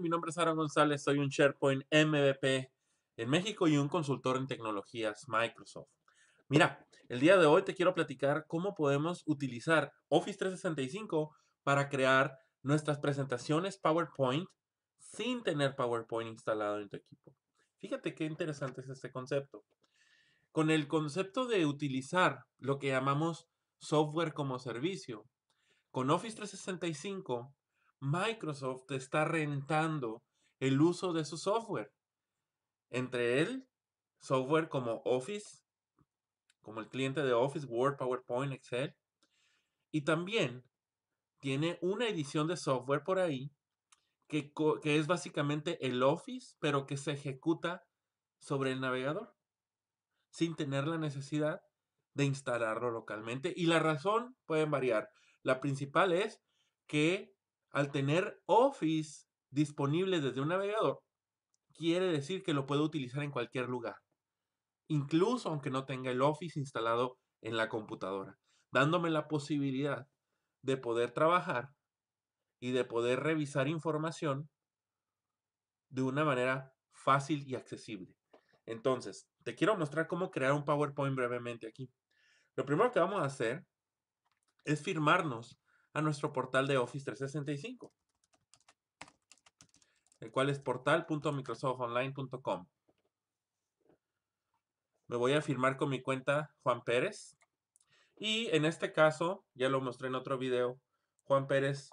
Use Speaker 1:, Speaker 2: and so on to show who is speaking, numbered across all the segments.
Speaker 1: Mi nombre es Aaron González, soy un SharePoint MVP en México y un consultor en tecnologías Microsoft. Mira, el día de hoy te quiero platicar cómo podemos utilizar Office 365 para crear nuestras presentaciones PowerPoint sin tener PowerPoint instalado en tu equipo. Fíjate qué interesante es este concepto. Con el concepto de utilizar lo que llamamos software como servicio, con Office 365 Microsoft está rentando el uso de su software. Entre él, software como Office, como el cliente de Office, Word, PowerPoint, Excel. Y también tiene una edición de software por ahí que, que es básicamente el Office, pero que se ejecuta sobre el navegador sin tener la necesidad de instalarlo localmente. Y la razón pueden variar. La principal es que al tener Office disponible desde un navegador, quiere decir que lo puedo utilizar en cualquier lugar, incluso aunque no tenga el Office instalado en la computadora, dándome la posibilidad de poder trabajar y de poder revisar información de una manera fácil y accesible. Entonces, te quiero mostrar cómo crear un PowerPoint brevemente aquí. Lo primero que vamos a hacer es firmarnos a nuestro portal de Office 365, el cual es portal.microsoftonline.com. Me voy a firmar con mi cuenta Juan Pérez. Y en este caso, ya lo mostré en otro video, Juan Pérez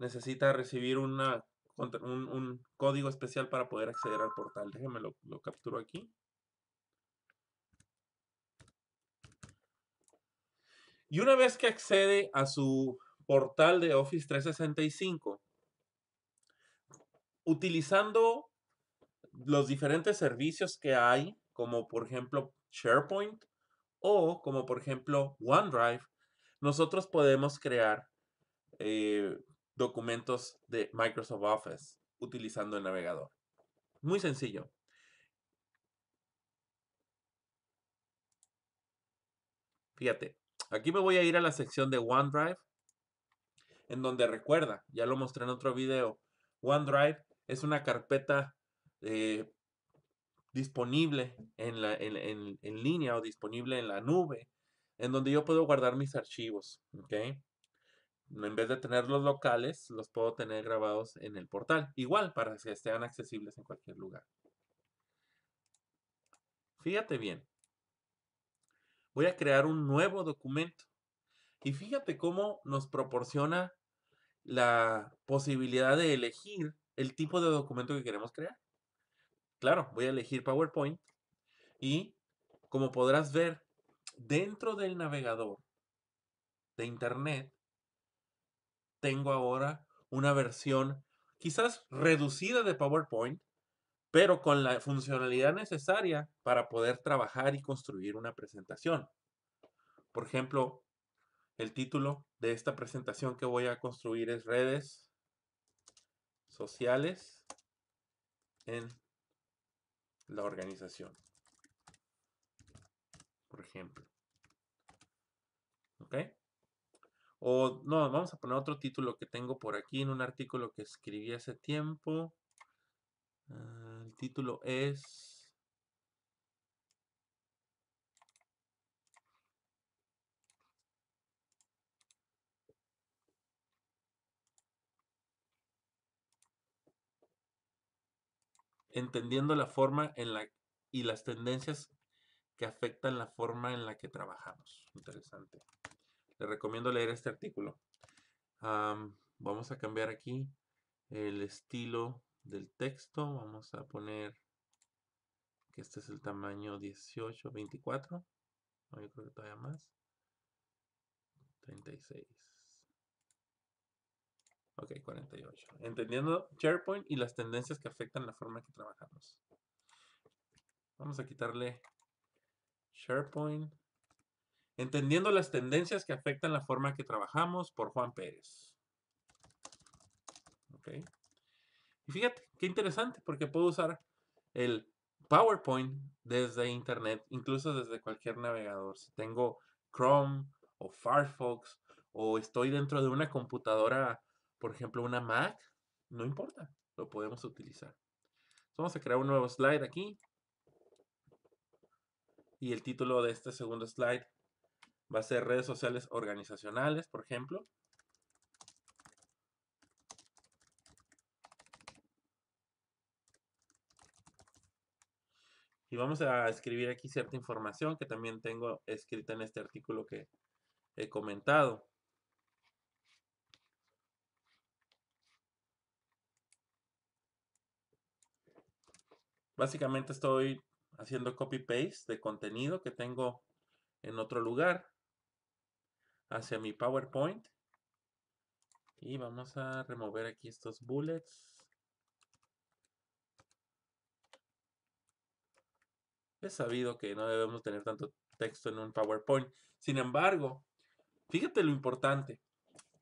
Speaker 1: necesita recibir una, un, código especial para poder acceder al portal. Déjenme lo, lo capturo aquí. Y una vez que accede a su portal de Office 365. Utilizando los diferentes servicios que hay, como por ejemplo SharePoint o como por ejemplo OneDrive, nosotros podemos crear eh, documentos de Microsoft Office utilizando el navegador. Muy sencillo. Fíjate, aquí me voy a ir a la sección de OneDrive en donde recuerda, ya lo mostré en otro video, OneDrive es una carpeta eh, disponible en, en, línea o disponible en la nube, en donde yo puedo guardar mis archivos, ¿ok? En vez de tenerlos locales, los puedo tener grabados en el portal, igual para que sean accesibles en cualquier lugar. Fíjate bien, voy a crear un nuevo documento y fíjate cómo nos proporciona la posibilidad de elegir el tipo de documento que queremos crear. Claro, voy a elegir PowerPoint y como podrás ver, dentro del navegador de Internet, tengo ahora una versión quizás reducida de PowerPoint, pero con la funcionalidad necesaria para poder trabajar y construir una presentación. Por ejemplo, el título de esta presentación que voy a construir es redes sociales en la organización. Por ejemplo. ¿Ok? O no, vamos a poner otro título que tengo por aquí en un artículo que escribí hace tiempo. Ah, el título es entendiendo la forma en la, y las tendencias que afectan la forma en la que trabajamos. Interesante. le recomiendo leer este artículo. vamos a cambiar aquí el estilo del texto. Vamos a poner que este es el tamaño 18, 24. No, yo creo que todavía más. 36. Ok, 48. Entendiendo SharePoint y las tendencias que afectan la forma que trabajamos. Vamos a quitarle SharePoint. Entendiendo las tendencias que afectan la forma que trabajamos por Juan Pérez. Ok. Y fíjate, qué interesante, porque puedo usar el PowerPoint desde Internet, incluso desde cualquier navegador. Si tengo Chrome o Firefox o estoy dentro de una computadora por ejemplo, una Mac, no importa, lo podemos utilizar. Vamos a crear un nuevo slide aquí. Y el título de este segundo slide va a ser redes sociales organizacionales, por ejemplo. Y vamos a escribir aquí cierta información que también tengo escrita en este artículo que he comentado. Básicamente estoy haciendo copy-paste de contenido que tengo en otro lugar hacia mi PowerPoint. Y vamos a remover aquí estos bullets. He sabido que no debemos tener tanto texto en un PowerPoint. Sin embargo, fíjate lo importante.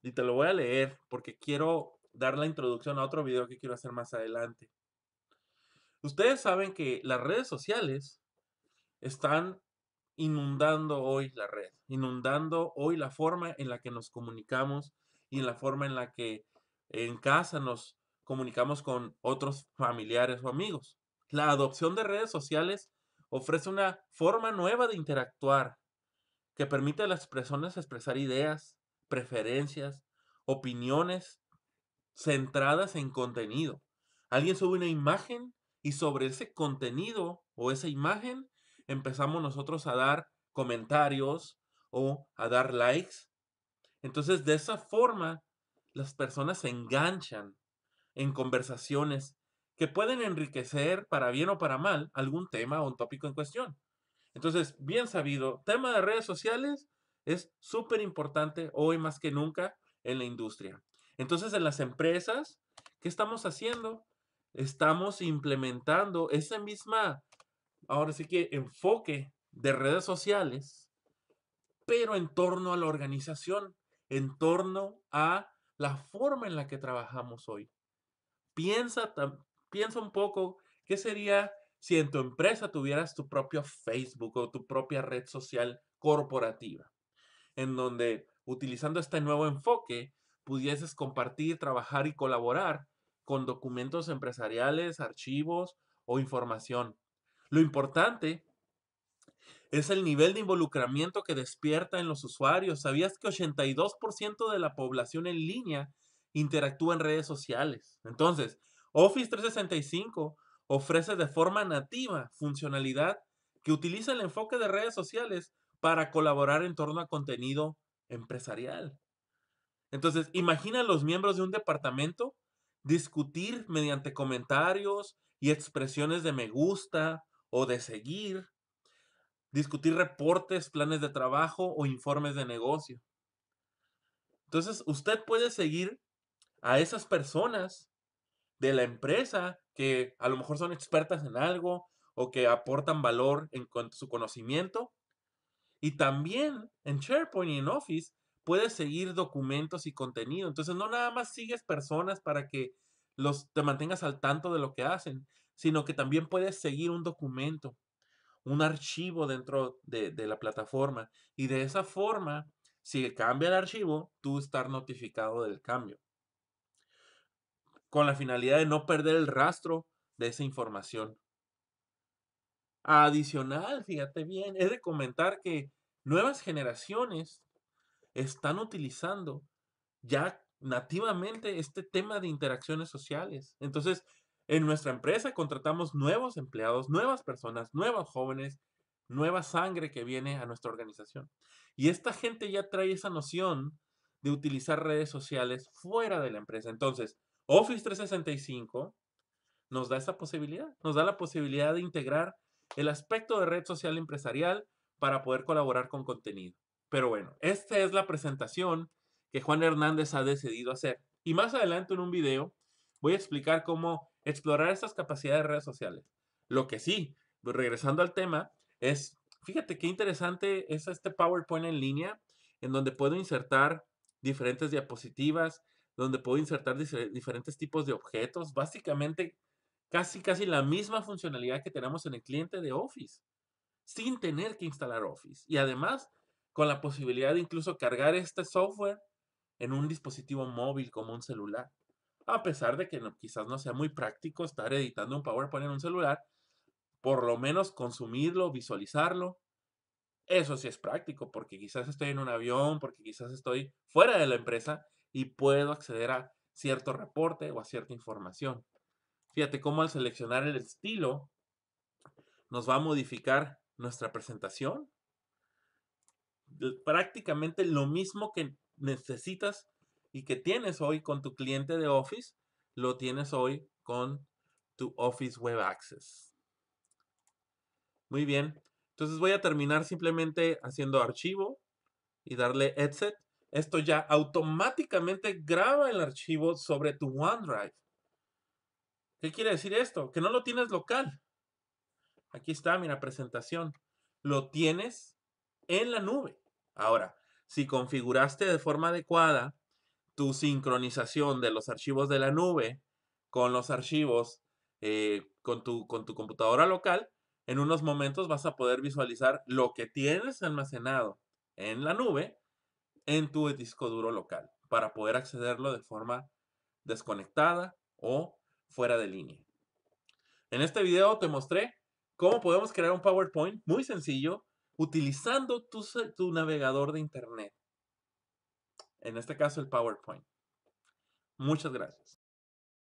Speaker 1: Y te lo voy a leer porque quiero dar la introducción a otro video que quiero hacer más adelante. Ustedes saben que las redes sociales están inundando hoy la red, inundando hoy la forma en la que nos comunicamos y en la forma en la que en casa nos comunicamos con otros familiares o amigos. La adopción de redes sociales ofrece una forma nueva de interactuar que permite a las personas expresar ideas, preferencias, opiniones centradas en contenido. Alguien sube una imagen y sobre ese contenido o esa imagen empezamos nosotros a dar comentarios o a dar likes. Entonces, de esa forma, las personas se enganchan en conversaciones que pueden enriquecer, para bien o para mal, algún tema o un tópico en cuestión. Entonces, bien sabido, tema de redes sociales es súper importante hoy más que nunca en la industria. Entonces, en las empresas, ¿qué estamos haciendo? estamos implementando esa misma, ahora sí que enfoque de redes sociales, pero en torno a la organización, en torno a la forma en la que trabajamos hoy. Piensa, piensa un poco qué sería si en tu empresa tuvieras tu propio Facebook o tu propia red social corporativa, en donde utilizando este nuevo enfoque pudieses compartir, trabajar y colaborar con documentos empresariales, archivos o información. Lo importante es el nivel de involucramiento que despierta en los usuarios. ¿Sabías que 82% de la población en línea interactúa en redes sociales? Entonces, Office 365 ofrece de forma nativa funcionalidad que utiliza el enfoque de redes sociales para colaborar en torno a contenido empresarial. Entonces, imagina a los miembros de un departamento discutir mediante comentarios y expresiones de me gusta o de seguir, discutir reportes, planes de trabajo o informes de negocio. Entonces, usted puede seguir a esas personas de la empresa que a lo mejor son expertas en algo o que aportan valor en su conocimiento. Y también en SharePoint y en Office puedes seguir documentos y contenido. Entonces, no nada más sigues personas para que los, te mantengas al tanto de lo que hacen, sino que también puedes seguir un documento, un archivo dentro de, de la plataforma. Y de esa forma, si cambia el archivo, tú estar notificado del cambio. Con la finalidad de no perder el rastro de esa información. Adicional, fíjate bien, es de comentar que nuevas generaciones están utilizando ya nativamente este tema de interacciones sociales. Entonces, en nuestra empresa contratamos nuevos empleados, nuevas personas, nuevos jóvenes, nueva sangre que viene a nuestra organización. Y esta gente ya trae esa noción de utilizar redes sociales fuera de la empresa. Entonces, Office 365 nos da esa posibilidad, nos da la posibilidad de integrar el aspecto de red social empresarial para poder colaborar con contenido. Pero bueno, esta es la presentación que Juan Hernández ha decidido hacer. Y más adelante en un video voy a explicar cómo explorar estas capacidades de redes sociales. Lo que sí, pues regresando al tema, es, fíjate qué interesante es este PowerPoint en línea, en donde puedo insertar diferentes diapositivas, donde puedo insertar diferentes tipos de objetos, básicamente casi, casi la misma funcionalidad que tenemos en el cliente de Office, sin tener que instalar Office. Y además, con la posibilidad de incluso cargar este software en un dispositivo móvil como un celular. A pesar de que quizás no sea muy práctico estar editando un PowerPoint en un celular, por lo menos consumirlo, visualizarlo, eso sí es práctico, porque quizás estoy en un avión, porque quizás estoy fuera de la empresa y puedo acceder a cierto reporte o a cierta información. Fíjate cómo al seleccionar el estilo nos va a modificar nuestra presentación prácticamente lo mismo que necesitas y que tienes hoy con tu cliente de Office, lo tienes hoy con tu Office Web Access. Muy bien. Entonces voy a terminar simplemente haciendo archivo y darle exit, Esto ya automáticamente graba el archivo sobre tu OneDrive. ¿Qué quiere decir esto? Que no lo tienes local. Aquí está, mira, presentación. Lo tienes en la nube. Ahora, si configuraste de forma adecuada tu sincronización de los archivos de la nube con los archivos eh, con, tu, con tu computadora local, en unos momentos vas a poder visualizar lo que tienes almacenado en la nube en tu disco duro local para poder accederlo de forma desconectada o fuera de línea. En este video te mostré cómo podemos crear un PowerPoint muy sencillo utilizando tu, navegador de Internet. En este caso, el PowerPoint. Muchas gracias.